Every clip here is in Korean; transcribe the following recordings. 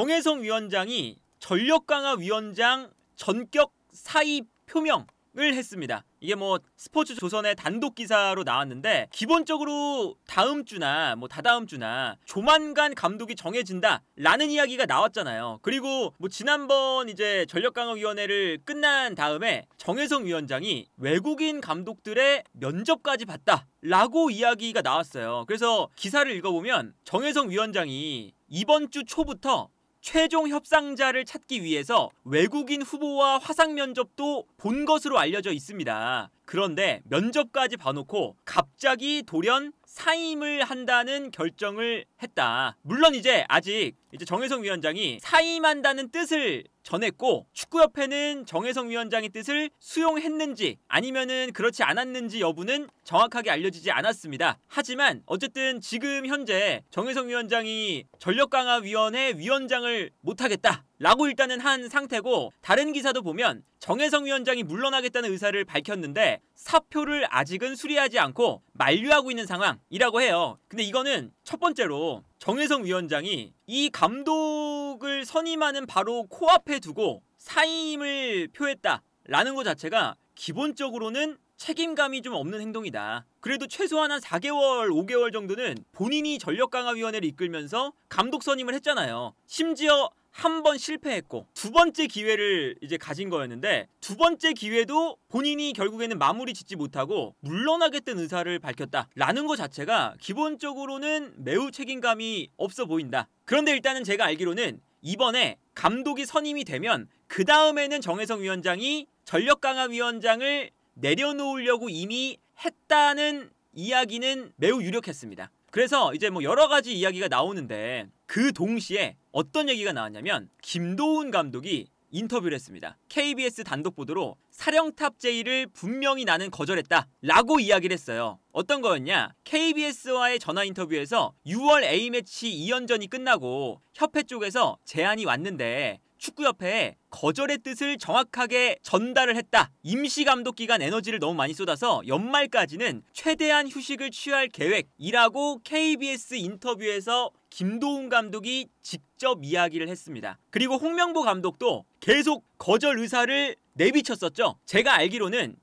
정혜성 위원장이 전력 강화 위원장 전격 사의 표명 을 했습니다. 이게 뭐 스포츠 조선의 단독 기사로 나왔는데 기본적으로 다음 주나 뭐 다다음 주나 조만간 감독이 정해진다라는 이야기가 나왔잖아요. 그리고 뭐 지난번 이제 전력 강화 위원회를 끝난 다음에 정혜성 위원장이 외국인 감독들의 면접까지 봤다라고 이야기가 나왔어요. 그래서 기사를 읽어보면 정혜성 위원장이 이번 주 초부터 최종 협상자를 찾기 위해서 외국인 후보와 화상 면접도 본 것으로 알려져 있습니다. 그런데 면접까지 봐놓고 갑자기 돌연 사임을 한다는 결정을 했다. 물론 이제 아직 이제 정혜성 위원장이 사임한다는 뜻을 전했고 축구협회는 정혜성 위원장의 뜻을 수용했는지 아니면은 그렇지 않았는지 여부는 정확하게 알려지지 않았습니다. 하지만 어쨌든 지금 현재 정혜성 위원장이 전력강화위원회 위원장을 못하겠다. 라고 일단은 한 상태고 다른 기사도 보면 정혜성 위원장이 물러나겠다는 의사를 밝혔는데 사표를 아직은 수리하지 않고 만류하고 있는 상황이라고 해요. 근데 이거는 첫 번째로 정혜성 위원장이 이 감독을 선임하는 바로 코앞에 두고 사임을 표했다라는 것 자체가 기본적으로는 책임감이 좀 없는 행동이다. 그래도 최소한 한 4개월, 5개월 정도는 본인이 전력강화위원회를 이끌면서 감독 선임을 했잖아요. 심지어 한번 실패했고 두 번째 기회를 이제 가진 거였는데 두 번째 기회도 본인이 결국에는 마무리 짓지 못하고 물러나겠다는 의사를 밝혔다라는 것 자체가 기본적으로는 매우 책임감이 없어 보인다. 그런데 일단은 제가 알기로는 이번에 감독이 선임이 되면 그 다음에는 정혜성 위원장이 전력 강화 위원장을 내려놓으려고 이미 했다는 이야기는 매우 유력했습니다. 그래서 이제 뭐 여러 가지 이야기가 나오는데 그 동시에 어떤 얘기가 나왔냐면 김도훈 감독이 인터뷰를 했습니다. KBS 단독 보도로 사령탑 제의를 분명히 나는 거절했다 라고 이야기를 했어요. 어떤 거였냐? KBS와의 전화 인터뷰에서 6월 A매치 2연전이 끝나고 협회 쪽에서 제안이 왔는데 축구협회에 거절의 뜻을 정확하게 전달을 했다. 임시 감독 기간 에너지를 너무 많이 쏟아서 연말까지는 최대한 휴식을 취할 계획이라고 KBS 인터뷰에서 김도훈 감독이 직접 이야기를 했습니다. 그리고 홍명보 감독도 계속 거절 의사를 내비쳤었죠. 제가 알기로는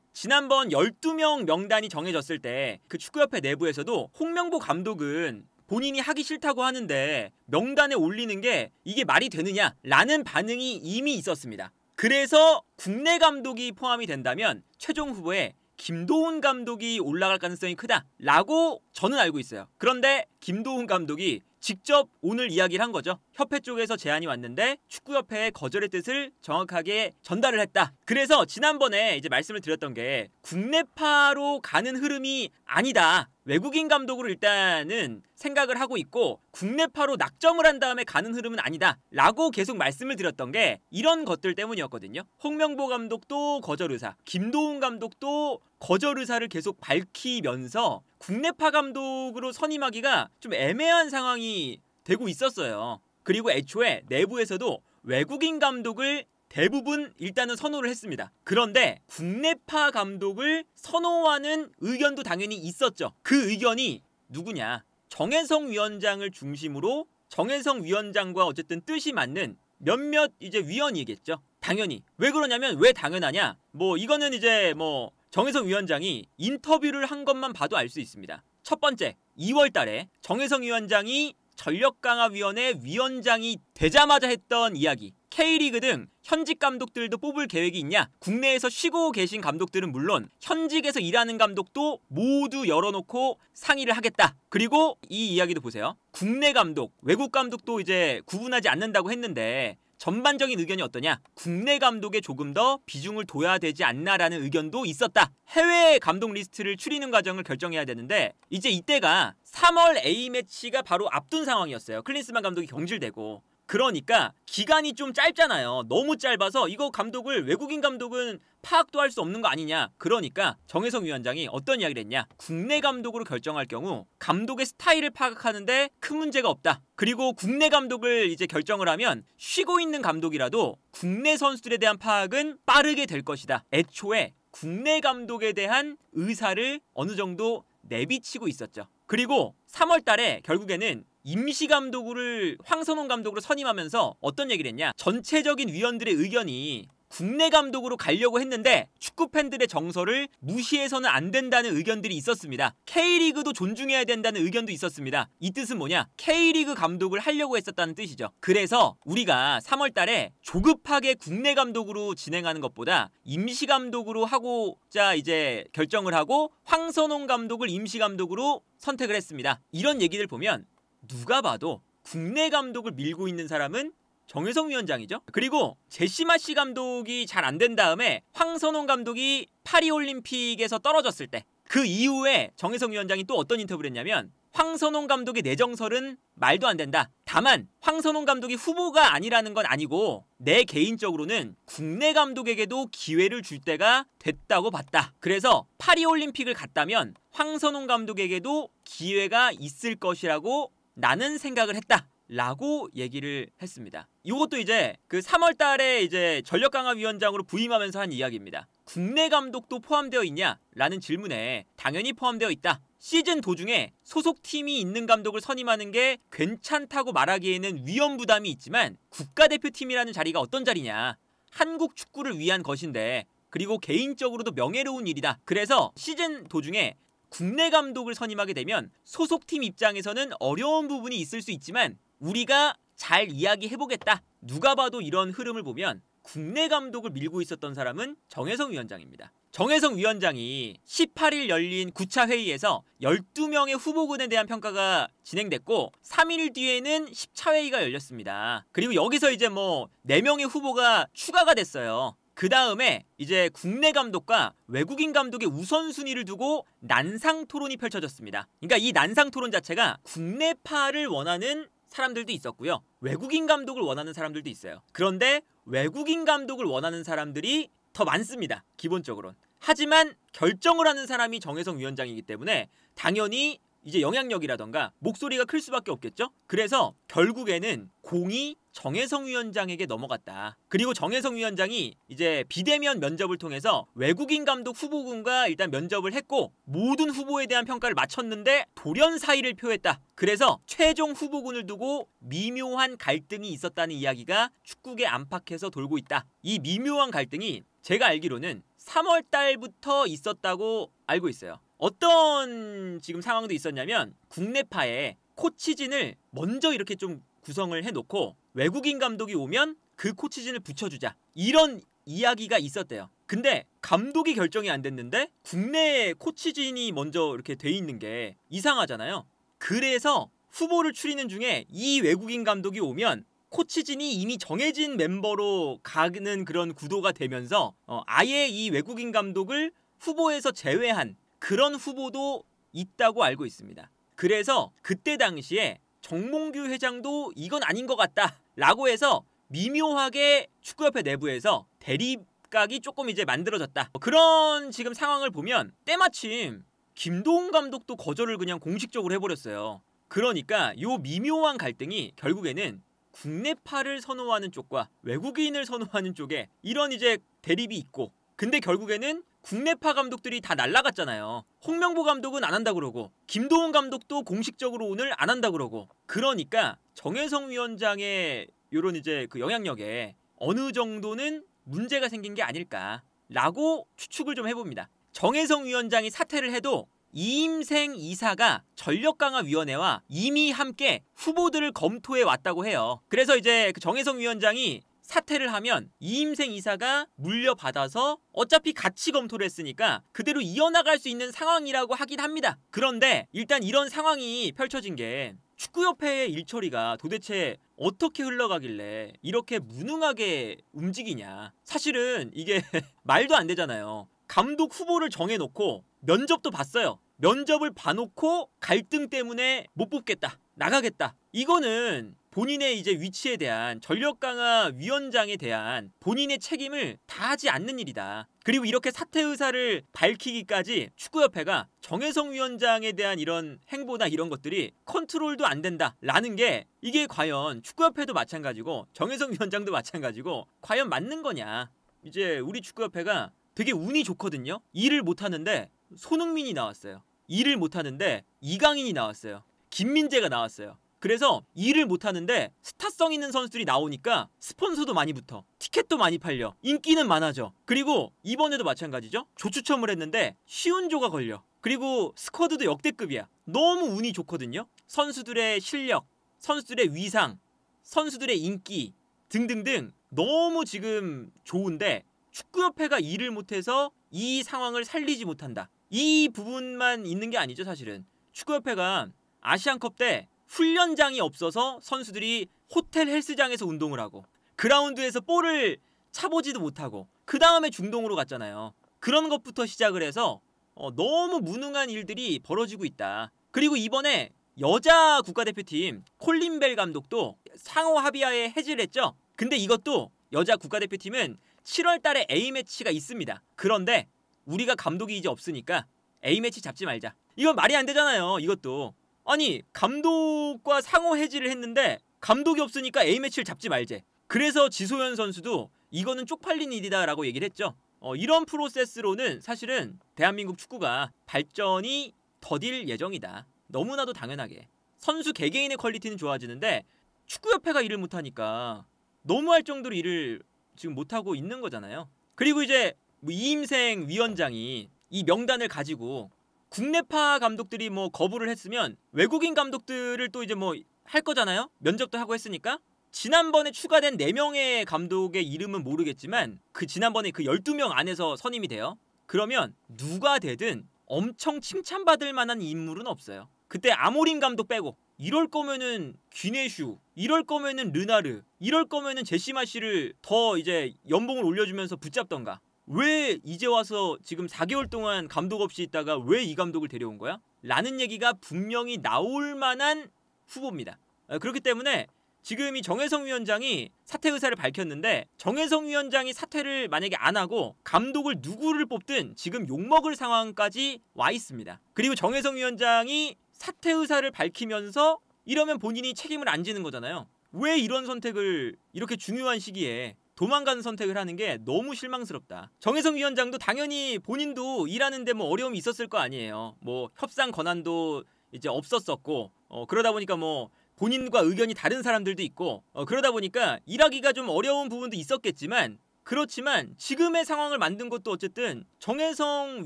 지난번 12명 명단이 정해졌을 때 그 축구협회 내부에서도 홍명보 감독은 본인이 하기 싫다고 하는데 명단에 올리는 게 이게 말이 되느냐라는 반응이 이미 있었습니다. 그래서 국내 감독이 포함이 된다면 최종 후보에 김도훈 감독이 올라갈 가능성이 크다라고 저는 알고 있어요. 그런데 김도훈 감독이 직접 오늘 이야기를 한 거죠. 협회 쪽에서 제안이 왔는데 축구협회의 거절의 뜻을 정확하게 전달을 했다. 그래서 지난번에 이제 말씀을 드렸던 게 국내파로 가는 흐름이 아니다. 외국인 감독으로 일단은 생각을 하고 있고 국내파로 낙점을 한 다음에 가는 흐름은 아니다 라고 계속 말씀을 드렸던 게 이런 것들 때문이었거든요 홍명보 감독도 거절 의사 김도훈 감독도 거절 의사를 계속 밝히면서 국내파 감독으로 선임하기가 좀 애매한 상황이 되고 있었어요. 그리고 애초에 내부에서도 외국인 감독을 대부분 일단은 선호를 했습니다. 그런데 국내파 감독을 선호하는 의견도 당연히 있었죠. 그 의견이 누구냐? 정혜성 위원장을 중심으로 정혜성 위원장과 어쨌든 뜻이 맞는 몇몇 이제 위원이겠죠. 당연히. 왜 그러냐면 왜 당연하냐? 뭐 이거는 이제 뭐 정혜성 위원장이 인터뷰를 한 것만 봐도 알 수 있습니다. 첫 번째, 2월 달에 정혜성 위원장이 전력강화위원회 위원장이 되자마자 했던 이야기. K리그 등 현직 감독들도 뽑을 계획이 있냐? 국내에서 쉬고 계신 감독들은 물론 현직에서 일하는 감독도 모두 열어놓고 상의를 하겠다. 그리고 이 이야기도 보세요. 국내 감독, 외국 감독도 이제 구분하지 않는다고 했는데 전반적인 의견이 어떠냐? 국내 감독에 조금 더 비중을 둬야 되지 않나라는 의견도 있었다. 해외 감독 리스트를 추리는 과정을 결정해야 되는데 이제 이때가 3월 A매치가 바로 앞둔 상황이었어요. 클린스만 감독이 경질되고 그러니까 기간이 좀 짧잖아요. 너무 짧아서 이거 감독을 외국인 감독은 파악도 할 수 없는 거 아니냐. 그러니까 정혜성 위원장이 어떤 이야기를 했냐. 국내 감독으로 결정할 경우 감독의 스타일을 파악하는데 큰 문제가 없다. 그리고 국내 감독을 이제 결정을 하면 쉬고 있는 감독이라도 국내 선수들에 대한 파악은 빠르게 될 것이다. 애초에 국내 감독에 대한 의사를 어느 정도 내비치고 있었죠. 그리고 3월 달에 결국에는 임시 감독을 황선홍 감독으로 선임하면서 어떤 얘기를 했냐 전체적인 위원들의 의견이 국내 감독으로 가려고 했는데 축구 팬들의 정서를 무시해서는 안 된다는 의견들이 있었습니다. K리그도 존중해야 된다는 의견도 있었습니다. 이 뜻은 뭐냐? K리그 감독을 하려고 했었다는 뜻이죠. 그래서 우리가 3월 달에 조급하게 국내 감독으로 진행하는 것보다 임시 감독으로 하고자 이제 결정을 하고 황선홍 감독을 임시 감독으로 선택을 했습니다. 이런 얘기를 보면 누가 봐도 국내 감독을 밀고 있는 사람은 정혜성 위원장이죠. 그리고 제시마씨 감독이 잘 안 된 다음에 황선홍 감독이 파리올림픽에서 떨어졌을 때 그 이후에 정혜성 위원장이 또 어떤 인터뷰를 했냐면 황선홍 감독의 내정설은 말도 안 된다. 다만 황선홍 감독이 후보가 아니라는 건 아니고 내 개인적으로는 국내 감독에게도 기회를 줄 때가 됐다고 봤다. 그래서 파리올림픽을 갔다면 황선홍 감독에게도 기회가 있을 것이라고 나는 생각을 했다. 라고 얘기를 했습니다. 이것도 이제 그 3월 달에 이제 전력 강화 위원장으로 부임하면서 한 이야기입니다. 국내 감독도 포함되어 있냐? 라는 질문에 당연히 포함되어 있다. 시즌 도중에 소속팀이 있는 감독을 선임하는 게 괜찮다고 말하기에는 위험 부담이 있지만 국가대표팀이라는 자리가 어떤 자리냐? 한국 축구를 위한 것인데 그리고 개인적으로도 명예로운 일이다. 그래서 시즌 도중에 국내 감독을 선임하게 되면 소속팀 입장에서는 어려운 부분이 있을 수 있지만 우리가 잘 이야기해보겠다. 누가 봐도 이런 흐름을 보면 국내 감독을 밀고 있었던 사람은 정혜성 위원장입니다. 정혜성 위원장이 18일 열린 9차 회의에서 12명의 후보군에 대한 평가가 진행됐고 3일 뒤에는 10차 회의가 열렸습니다. 그리고 여기서 이제 뭐 4명의 후보가 추가가 됐어요. 그 다음에 이제 국내 감독과 외국인 감독의 우선순위를 두고 난상 토론이 펼쳐졌습니다. 그러니까 이 난상 토론 자체가 국내파를 원하는 사람들도 있었고요. 외국인 감독을 원하는 사람들도 있어요. 그런데 외국인 감독을 원하는 사람들이 더 많습니다. 기본적으로는. 하지만 결정을 하는 사람이 정혜성 위원장이기 때문에 당연히 이제 영향력이라던가 목소리가 클 수밖에 없겠죠? 그래서 결국에는 공이 정혜성 위원장에게 넘어갔다. 그리고 정혜성 위원장이 이제 비대면 면접을 통해서 외국인 감독 후보군과 일단 면접을 했고 모든 후보에 대한 평가를 마쳤는데 돌연 사이를 표했다. 그래서 최종 후보군을 두고 미묘한 갈등이 있었다는 이야기가 축구계 안팎에서 돌고 있다. 이 미묘한 갈등이 제가 알기로는 3월 달부터 있었다고 알고 있어요. 어떤 지금 상황도 있었냐면 국내파에 코치진을 먼저 이렇게 좀 구성을 해놓고 외국인 감독이 오면 그 코치진을 붙여주자 이런 이야기가 있었대요. 근데 감독이 결정이 안 됐는데 국내 에 코치진이 먼저 이렇게 돼 있는 게 이상하잖아요. 그래서 후보를 추리는 중에 이 외국인 감독이 오면 코치진이 이미 정해진 멤버로 가는 그런 구도가 되면서 어, 아예 이 외국인 감독을 후보에서 제외한 그런 후보도 있다고 알고 있습니다. 그래서 그때 당시에 정몽규 회장도 이건 아닌 것 같다라고 해서 미묘하게 축구협회 내부에서 대립각이 조금 이제 만들어졌다. 뭐 그런 지금 상황을 보면 때마침 김동훈 감독도 거절을 그냥 공식적으로 해버렸어요. 그러니까 이 미묘한 갈등이 결국에는 국내파를 선호하는 쪽과 외국인을 선호하는 쪽에 이런 이제 대립이 있고 근데 결국에는 국내파 감독들이 다 날라갔잖아요. 홍명보 감독은 안 한다 그러고 김도훈 감독도 공식적으로 오늘 안 한다 그러고 그러니까 정혜성 위원장의 요런 이제 그 영향력에 어느 정도는 문제가 생긴 게 아닐까라고 추측을 좀 해봅니다. 정혜성 위원장이 사퇴를 해도 이임생 이사가 전력강화위원회와 이미 함께 후보들을 검토해 왔다고 해요. 그래서 이제 그 정혜성 위원장이 사퇴를 하면 이임생 이사가 물려받아서 어차피 같이 검토를 했으니까 그대로 이어나갈 수 있는 상황이라고 하긴 합니다. 그런데 일단 이런 상황이 펼쳐진 게 축구협회의 일처리가 도대체 어떻게 흘러가길래 이렇게 무능하게 움직이냐. 사실은 이게 말도 안 되잖아요. 감독 후보를 정해놓고 면접도 봤어요. 면접을 봐놓고 갈등 때문에 못 뽑겠다. 나가겠다. 이거는 본인의 이제 위치에 대한 전력 강화 위원장에 대한 본인의 책임을 다하지 않는 일이다. 그리고 이렇게 사퇴 의사를 밝히기까지 축구협회가 정혜성 위원장에 대한 이런 행보나 이런 것들이 컨트롤도 안 된다라는 게 이게 과연 축구협회도 마찬가지고 정혜성 위원장도 마찬가지고 과연 맞는 거냐. 이제 우리 축구협회가 되게 운이 좋거든요. 일을 못하는데 손흥민이 나왔어요. 일을 못하는데 이강인이 나왔어요. 김민재가 나왔어요. 그래서 일을 못하는데 스타성 있는 선수들이 나오니까 스폰서도 많이 붙어 티켓도 많이 팔려 인기는 많아져 그리고 이번에도 마찬가지죠 조추첨을 했는데 쉬운조가 걸려 그리고 스쿼드도 역대급이야 너무 운이 좋거든요 선수들의 실력 선수들의 위상 선수들의 인기 등등등 너무 지금 좋은데 축구협회가 일을 못해서 이 상황을 살리지 못한다 이 부분만 있는 게 아니죠 사실은 축구협회가 아시안컵 때 훈련장이 없어서 선수들이 호텔 헬스장에서 운동을 하고 그라운드에서 볼을 차보지도 못하고 그 다음에 중동으로 갔잖아요. 그런 것부터 시작을 해서 어, 너무 무능한 일들이 벌어지고 있다. 그리고 이번에 여자 국가대표팀 콜린벨 감독도 상호 합의하에 해지를 했죠. 근데 이것도 여자 국가대표팀은 7월 달에 A매치가 있습니다. 그런데 우리가 감독이 이제 없으니까 A매치 잡지 말자. 이건 말이 안 되잖아요. 이것도. 아니 감독과 상호 해지를 했는데 감독이 없으니까 A매치를 잡지 말제. 그래서 지소연 선수도 이거는 쪽팔린 일이다라고 얘기를 했죠. 어, 이런 프로세스로는 사실은 대한민국 축구가 발전이 더딜 예정이다. 너무나도 당연하게. 선수 개개인의 퀄리티는 좋아지는데 축구협회가 일을 못하니까 너무할 정도로 일을 지금 못하고 있는 거잖아요. 그리고 이제 뭐 이임생 위원장이 이 명단을 가지고 국내파 감독들이 뭐 거부를 했으면 외국인 감독들을 또 이제 뭐 할 거잖아요. 면접도 하고 했으니까 지난번에 추가된 4명의 감독의 이름은 모르겠지만 그 지난번에 그 12명 안에서 선임이 돼요. 그러면 누가 되든 엄청 칭찬받을 만한 인물은 없어요. 그때 아모린 감독 빼고 이럴 거면은 귀네슈, 이럴 거면은 르나르, 이럴 거면은 제시마 씨를 더 이제 연봉을 올려주면서 붙잡던가 왜 이제 와서 지금 4개월 동안 감독 없이 있다가 왜 이 감독을 데려온 거야? 라는 얘기가 분명히 나올 만한 후보입니다. 어, 그렇기 때문에 지금 이 정혜성 위원장이 사퇴 의사를 밝혔는데 정혜성 위원장이 사퇴를 만약에 안 하고 감독을 누구를 뽑든 지금 욕먹을 상황까지 와 있습니다. 그리고 정혜성 위원장이 사퇴 의사를 밝히면서 이러면 본인이 책임을 안 지는 거잖아요. 왜 이런 선택을 이렇게 중요한 시기에 도망가는 선택을 하는 게 너무 실망스럽다. 정혜성 위원장도 당연히 본인도 일하는데 뭐 어려움이 있었을 거 아니에요. 뭐 협상 권한도 이제 없었었고 어, 그러다 보니까 뭐 본인과 의견이 다른 사람들도 있고 어, 그러다 보니까 일하기가 좀 어려운 부분도 있었겠지만 그렇지만 지금의 상황을 만든 것도 어쨌든 정혜성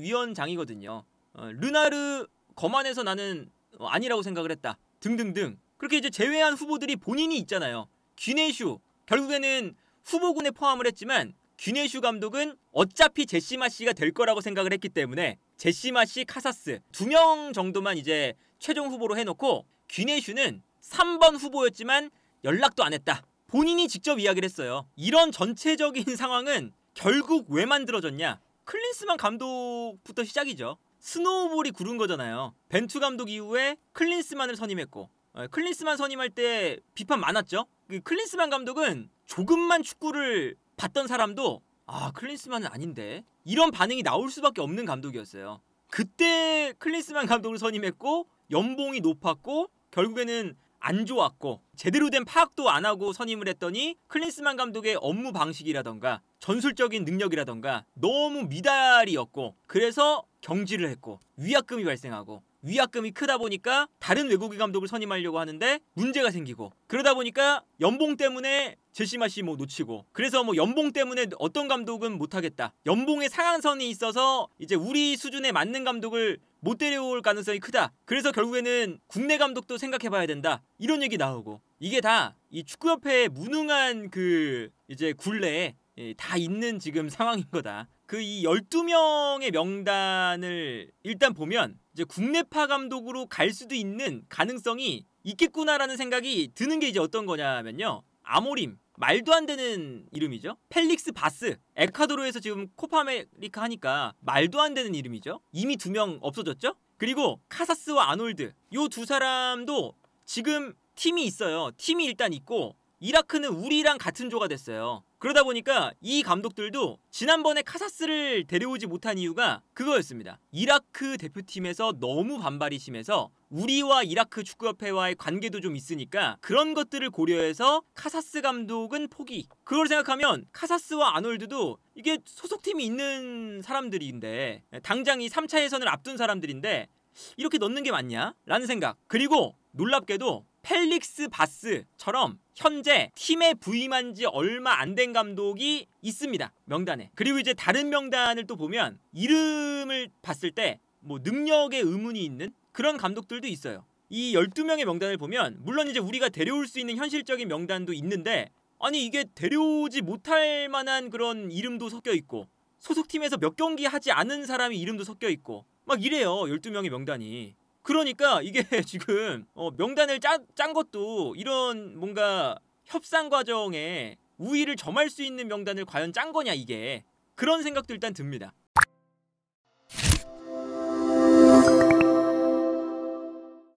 위원장이거든요. 어, 르나르 거만해서 나는 어, 아니라고 생각을 했다. 등등등. 그렇게 이제 제외한 후보들이 본인이 있잖아요. 귀네슈 결국에는 후보군에 포함을 했지만 귀네슈 감독은 어차피 제시마 씨가 될 거라고 생각을 했기 때문에 제시마 씨, 카사스 두 명 정도만 이제 최종 후보로 해놓고 귀네슈는 3번 후보였지만 연락도 안 했다. 본인이 직접 이야기를 했어요. 이런 전체적인 상황은 결국 왜 만들어졌냐? 클린스만 감독부터 시작이죠. 스노우볼이 구른 거잖아요. 벤투 감독 이후에 클린스만을 선임했고 어, 클린스만 선임할 때 비판 많았죠. 그 클린스만 감독은 조금만 축구를 봤던 사람도 아 클린스만은 아닌데 이런 반응이 나올 수밖에 없는 감독이었어요. 그때 클린스만 감독을 선임했고 연봉이 높았고 결국에는 안 좋았고 제대로 된 파악도 안 하고 선임을 했더니 클린스만 감독의 업무 방식이라던가 전술적인 능력이라던가 너무 미달이었고 그래서 경질을 했고 위약금이 발생하고 위약금이 크다 보니까 다른 외국인 감독을 선임하려고 하는데 문제가 생기고 그러다 보니까 연봉 때문에 제시마 씨 뭐 놓치고 그래서 뭐 연봉 때문에 어떤 감독은 못하겠다 연봉의 상한선이 있어서 이제 우리 수준에 맞는 감독을 못 데려올 가능성이 크다 그래서 결국에는 국내 감독도 생각해봐야 된다 이런 얘기 나오고 이게 다 이 축구협회의 무능한 그 이제 굴레에 다 있는 지금 상황인 거다 그이 12명의 명단을 일단 보면 이제 국내파 감독으로 갈 수도 있는 가능성이 있겠구나라는 생각이 드는 게 이제 어떤 거냐면요. 아모림, 말도 안 되는 이름이죠. 펠릭스 바스. 에콰도르에서 지금 코파메리카 하니까 말도 안 되는 이름이죠. 이미 두 명 없어졌죠? 그리고 카사스와 아놀드. 요 두 사람도 지금 팀이 있어요. 팀이 일단 있고 이라크는 우리랑 같은 조가 됐어요. 그러다 보니까 이 감독들도 지난번에 카사스를 데려오지 못한 이유가 그거였습니다. 이라크 대표팀에서 너무 반발이 심해서 우리와 이라크 축구협회와의 관계도 좀 있으니까 그런 것들을 고려해서 카사스 감독은 포기. 그걸 생각하면 카사스와 아놀드도 이게 소속팀이 있는 사람들인데 당장 이 3차 예선을 앞둔 사람들인데 이렇게 넣는 게 맞냐? 라는 생각. 그리고 놀랍게도 펠릭스 바스처럼 현재 팀에 부임한 지 얼마 안 된 감독이 있습니다. 명단에. 그리고 이제 다른 명단을 또 보면 이름을 봤을 때 뭐 능력의 의문이 있는 그런 감독들도 있어요. 이 12명의 명단을 보면 물론 이제 우리가 데려올 수 있는 현실적인 명단도 있는데 아니 이게 데려오지 못할 만한 그런 이름도 섞여 있고 소속팀에서 몇 경기 하지 않은 사람이 이름도 섞여 있고 막 이래요. 12명의 명단이. 그러니까 이게 지금 어, 명단을 짠, 짠 것도 이런 뭔가 협상 과정에 우위를 점할 수 있는 명단을 과연 짠 거냐 이게 그런 생각도 일단 듭니다.